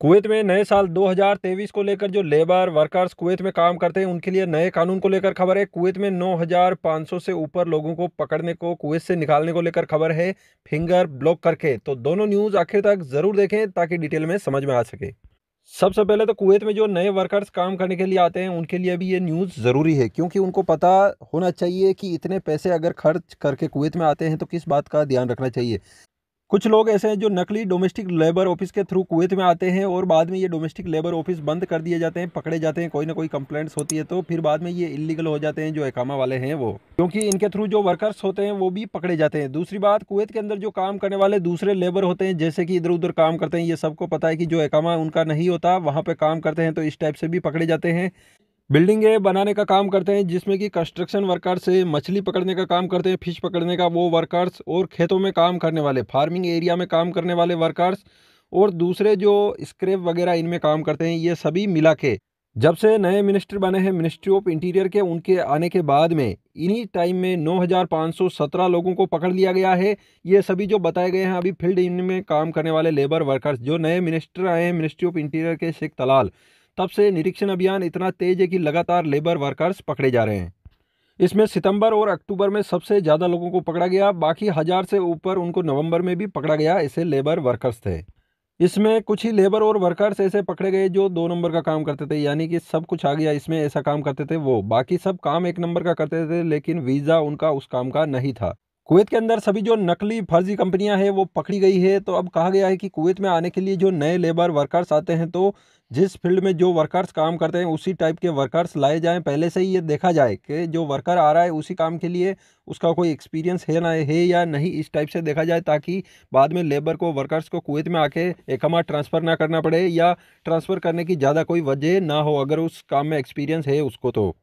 Kuwait में नए साल 2023 को लेकर जो लेबर वर्कर्स कुवैत में काम करते हैं उनके लिए नए कानून को लेकर खबर है कुवैत में 9,500 से ऊपर लोगों को पकड़ने को कुवैत से निकालने को लेकर खबर है फिंगर ब्लॉक करके तो दोनों न्यूज़ आखिर तक ज़रूर देखें ताकि डिटेल में समझ में आ सके सबसे सब पहले तो कुवैत में जो नए वर्कर्स काम करने के लिए आते हैं उनके लिए भी ये न्यूज़ ज़रूरी है क्योंकि उनको पता होना चाहिए कि इतने पैसे अगर खर्च करके कुवैत में आते हैं तो किस बात का ध्यान रखना चाहिए कुछ लोग ऐसे हैं जो नकली डोमेस्टिक लेबर ऑफिस के थ्रू कुवैत में आते हैं और बाद में ये डोमेस्टिक लेबर ऑफिस बंद कर दिए जाते हैं पकड़े जाते हैं कोई ना कोई कंप्लेंट्स होती है तो फिर बाद में ये इलीगल हो जाते हैं जो एकामा वाले हैं वो क्योंकि इनके थ्रू जो वर्कर्स होते हैं वो भी पकड़े जाते हैं दूसरी बात कुवैत के अंदर जो काम करने वाले दूसरे लेबर होते हैं जैसे कि इधर उधर काम करते हैं ये सबको पता है कि जो एकामा उनका नहीं होता वहाँ पर काम करते हैं तो इस टाइप से भी पकड़े जाते हैं बिल्डिंगें बनाने का काम करते हैं जिसमें कि कंस्ट्रक्शन वर्कर्स से मछली पकड़ने का काम करते हैं फिश पकड़ने का वो वर्कर्स और खेतों में काम करने वाले फार्मिंग एरिया में काम करने वाले वर्कर्स और दूसरे जो स्क्रेप वगैरह इनमें काम करते हैं ये सभी मिला के जब से नए मिनिस्टर बने हैं मिनिस्ट्री ऑफ इंटीरियर के उनके आने के बाद में इन्हीं टाइम में 9,517 लोगों को पकड़ लिया गया है ये सभी जो बताए गए हैं अभी फील्ड इनमें काम करने वाले लेबर वर्कर्स जो नए मिनिस्टर आए हैं मिनिस्ट्री ऑफ इंटीरियर के शेख तलाल तब से निरीक्षण अभियान इतना तेज है कि लगातार लेबर वर्कर्स पकड़े जा रहे हैं इसमें सितंबर और अक्टूबर में सबसे ज़्यादा लोगों को पकड़ा गया बाकी हज़ार से ऊपर उनको नवंबर में भी पकड़ा गया ऐसे लेबर वर्कर्स थे इसमें कुछ ही लेबर और वर्कर्स ऐसे पकड़े गए जो दो नंबर का काम करते थे यानी कि सब कुछ आ गया इसमें ऐसा काम करते थे वो बाकी सब काम एक नंबर का करते थे लेकिन वीज़ा उनका उस काम का नहीं था कुवैत के अंदर सभी जो नकली फर्जी कंपनियां हैं वो पकड़ी गई है तो अब कहा गया है कि कुवैत में आने के लिए जो नए लेबर वर्कर्स आते हैं तो जिस फील्ड में जो वर्कर्स काम करते हैं उसी टाइप के वर्कर्स लाए जाएं पहले से ही ये देखा जाए कि जो वर्कर आ रहा है उसी काम के लिए उसका कोई एक्सपीरियंस है ना है या नहीं इस टाइप से देखा जाए ताकि बाद में लेबर को वर्कर्स को कुवैत में आके एकमा ट्रांसफ़र ना करना पड़े या ट्रांसफ़र करने की ज़्यादा कोई वजह ना हो अगर उस काम में एक्सपीरियंस है उसको तो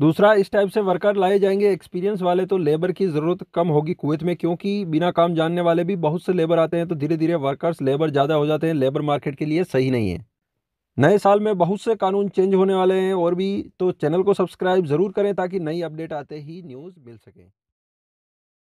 दूसरा इस टाइप से वर्कर लाए जाएंगे एक्सपीरियंस वाले तो लेबर की ज़रूरत कम होगी कुवैत में क्योंकि बिना काम जानने वाले भी बहुत से लेबर आते हैं तो धीरे धीरे वर्कर्स लेबर ज़्यादा हो जाते हैं लेबर मार्केट के लिए सही नहीं है नए साल में बहुत से कानून चेंज होने वाले हैं और भी तो चैनल को सब्सक्राइब ज़रूर करें ताकि नई अपडेट आते ही न्यूज़ मिल सके